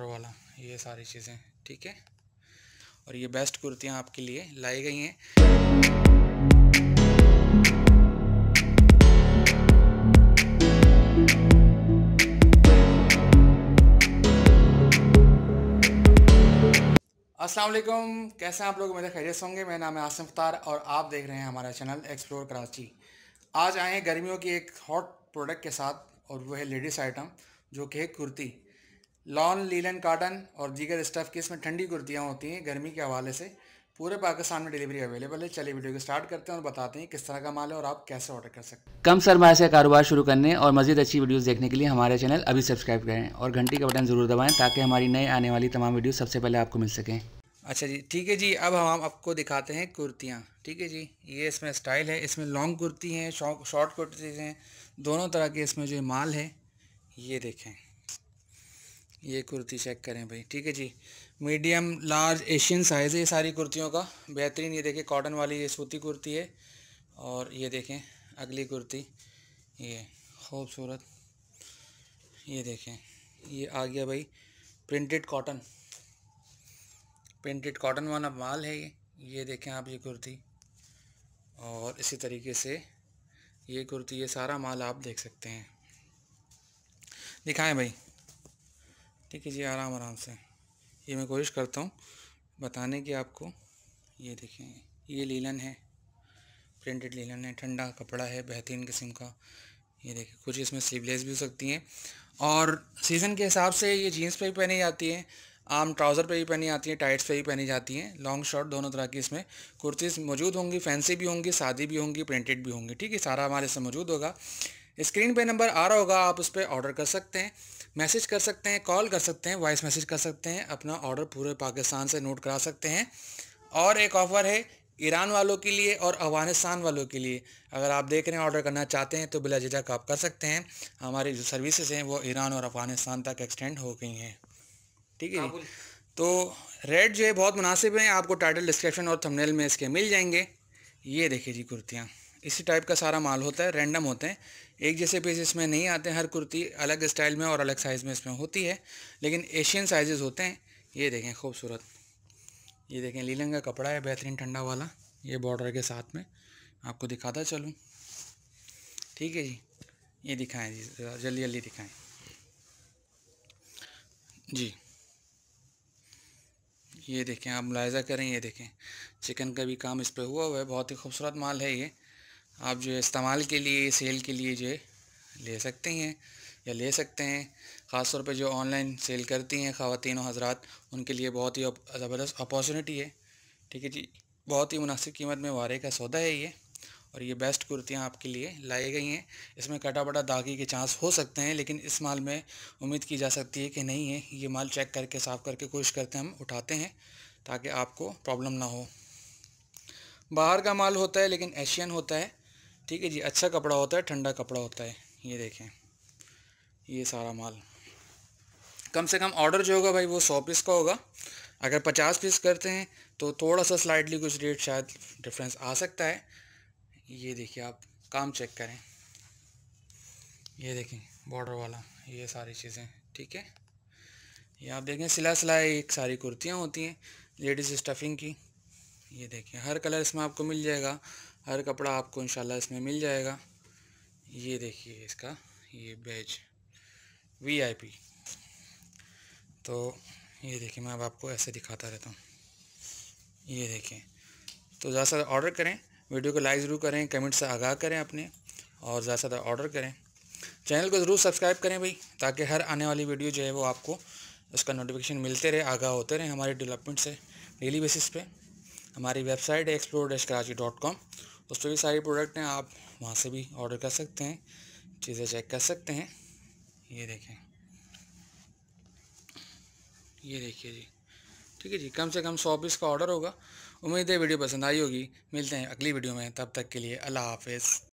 वाला ये सारी चीज़ें ठीक है और ये बेस्ट कुर्तियाँ आपके लिए लाई गई हैं असलम कैसे आप लोग मेरे खैरियत होंगे मेरा नाम है आसिम अख्तार और आप देख रहे हैं हमारा चैनल एक्सप्लोर कराची आज आए हैं गर्मियों की एक हॉट प्रोडक्ट के साथ और वो है लेडीज़ आइटम जो कि है कुर्ती लॉन लीलन काटन और दीगर स्टफ़ की इसमें ठंडी कुर्तियाँ होती हैं गर्मी के हवाले से पूरे पाकिस्तान में डिलीवरी अवेलेबल है चलिए वीडियो को स्टार्ट करते हैं और बताते हैं किस तरह का माल है और आप कैसे ऑर्डर कर सकते हैं कम सरमाया से कारोबार शुरू करने और मजीद अच्छी वीडियोस देखने के लिए हमारे चैनल अभी सब्सक्राइब करें और घंटी का बटन ज़रूर दबाएँ ताकि हमारी नई आने वाली तमाम वीडियो सबसे पहले आपको मिल सकें अच्छा जी ठीक है जी अब हम आपको दिखाते हैं कुर्तियाँ ठीक है जी ये इसमें स्टाइल है इसमें लॉन्ग कुर्ती हैं शॉर्ट कुर्ती हैं दोनों तरह के इसमें जो माल है ये देखें ये कुर्ती चेक करें भाई ठीक है जी मीडियम लार्ज एशियन साइज़ है ये सारी कुर्तियों का बेहतरीन ये देखें कॉटन वाली ये सूती कुर्ती है और ये देखें अगली कुर्ती ये खूबसूरत ये देखें ये आ गया भाई प्रिंटेड कॉटन प्रिंटेड कॉटन वाला माल है ये ये देखें आप ये कुर्ती और इसी तरीके से ये कुर्ती ये सारा माल आप देख सकते हैं दिखाएं भाई ठीक है जी आराम आराम से ये मैं कोशिश करता हूँ बताने की आपको ये देखें ये लीलन है प्रिंटेड लीलन है ठंडा कपड़ा है बेहतरीन किस्म का ये देखें कुछ इसमें स्लीवलेस भी हो सकती हैं और सीज़न के हिसाब से ये जीन्स पर भी पहनी जाती हैं आम ट्राउज़र पे भी पहनी जाती हैं टाइट्स पे भी पहनी जाती हैं लॉन्ग शॉर्ट दोनों तरह की इसमें कुर्तीज़ मौजूद होंगी फैंसी भी होंगी सादी भी होंगी प्रिंटेड भी होंगी ठीक है सारा हमारे से मौजूद होगा स्क्रीन पे नंबर आ रहा होगा आप उस पर ऑर्डर कर सकते हैं मैसेज कर सकते हैं कॉल कर सकते हैं वॉइस मैसेज कर सकते हैं अपना ऑर्डर पूरे पाकिस्तान से नोट करा सकते हैं और एक ऑफ़र है ईरान वालों के लिए और अफगानिस्तान वालों के लिए अगर आप देख रहे हैं ऑर्डर करना चाहते हैं तो बिला झिझक आप कर सकते हैं हमारी जो सर्विसेज हैं वो ईरान और अफगानिस्तान तक एक्सटेंड हो गई हैं ठीक है तो रेट जो है बहुत मुनासिब हैं आपको टाइटल डिस्क्रिप्शन और थंबनेल में इसके मिल जाएंगे ये देखिए जी कुर्तियाँ इसी टाइप का सारा माल होता है रैंडम होते हैं एक जैसे पीस इसमें नहीं आते हैं हर कुर्ती अलग स्टाइल में और अलग साइज़ में इसमें होती है लेकिन एशियन साइजेस होते हैं ये देखें खूबसूरत ये देखें लीलन का कपड़ा है बेहतरीन ठंडा वाला ये बॉर्डर के साथ में आपको दिखाता चलूँ ठीक है जी ये दिखाएँ जी जल्दी जल्दी दिखाएँ जी ये देखें आप मुलायजा करें ये देखें चिकन का भी काम इस पर हुआ हुआ है बहुत ही खूबसूरत माल है ये आप जो इस्तेमाल के लिए सेल के लिए जो ले सकते हैं या ले सकते हैं ख़ास तौर पे जो ऑनलाइन सेल करती हैं ख़वान और उनके लिए बहुत ही ज़बरदस्त अपॉर्चुनिटी है ठीक है जी बहुत ही मुनासिब कीमत में वारे का सौदा है ये और ये बेस्ट कुर्तियाँ आपके लिए लाई गई हैं इसमें कटा बटा दागी के चांस हो सकते हैं लेकिन इस माल में उम्मीद की जा सकती है कि नहीं है ये माल चेक करके साफ़ करके कोशिश करते हम उठाते हैं ताकि आपको प्रॉब्लम ना हो बाहर का माल होता है लेकिन एशियन होता है ठीक है जी अच्छा कपड़ा होता है ठंडा कपड़ा होता है ये देखें ये सारा माल कम से कम ऑर्डर जो होगा भाई वो सौ पीस का होगा अगर पचास पीस करते हैं तो थोड़ा सा स्लाइटली कुछ रेट शायद डिफरेंस आ सकता है ये देखिए आप काम चेक करें ये देखें बॉर्डर वाला ये सारी चीज़ें ठीक है ये आप देखें सिला सिलाई एक सारी कुर्तियाँ होती हैं लेडीज़ स्टफिंग की ये देखिए हर कलर इसमें आपको मिल जाएगा हर कपड़ा आपको इंशाल्लाह इसमें मिल जाएगा ये देखिए इसका ये बैच वीआईपी तो ये देखिए मैं अब आपको ऐसे दिखाता रहता हूँ ये देखिए तो ज़्यादा से ज़्यादा ऑर्डर करें वीडियो को लाइक ज़रूर करें कमेंट से आगाह करें अपने और ज़्यादा से ज़्यादा ऑर्डर करें चैनल को ज़रूर सब्सक्राइब करें भाई ताकि हर आने वाली वीडियो जो है वो आपको उसका नोटिफिकेशन मिलते रहे आगाह होते रहे हमारे डेवलपमेंट से डेली बेसिस पे हमारी वेबसाइट है explore dash Karachi dot com दोस्तों ये भी सारे प्रोडक्ट हैं आप वहाँ से भी ऑर्डर कर सकते हैं चीज़ें चेक कर सकते हैं ये देखें ये देखिए जी ठीक है जी कम से कम सौ पीस का ऑर्डर होगा उम्मीद है वीडियो पसंद आई होगी मिलते हैं अगली वीडियो में तब तक के लिए अल्लाह हाफिज़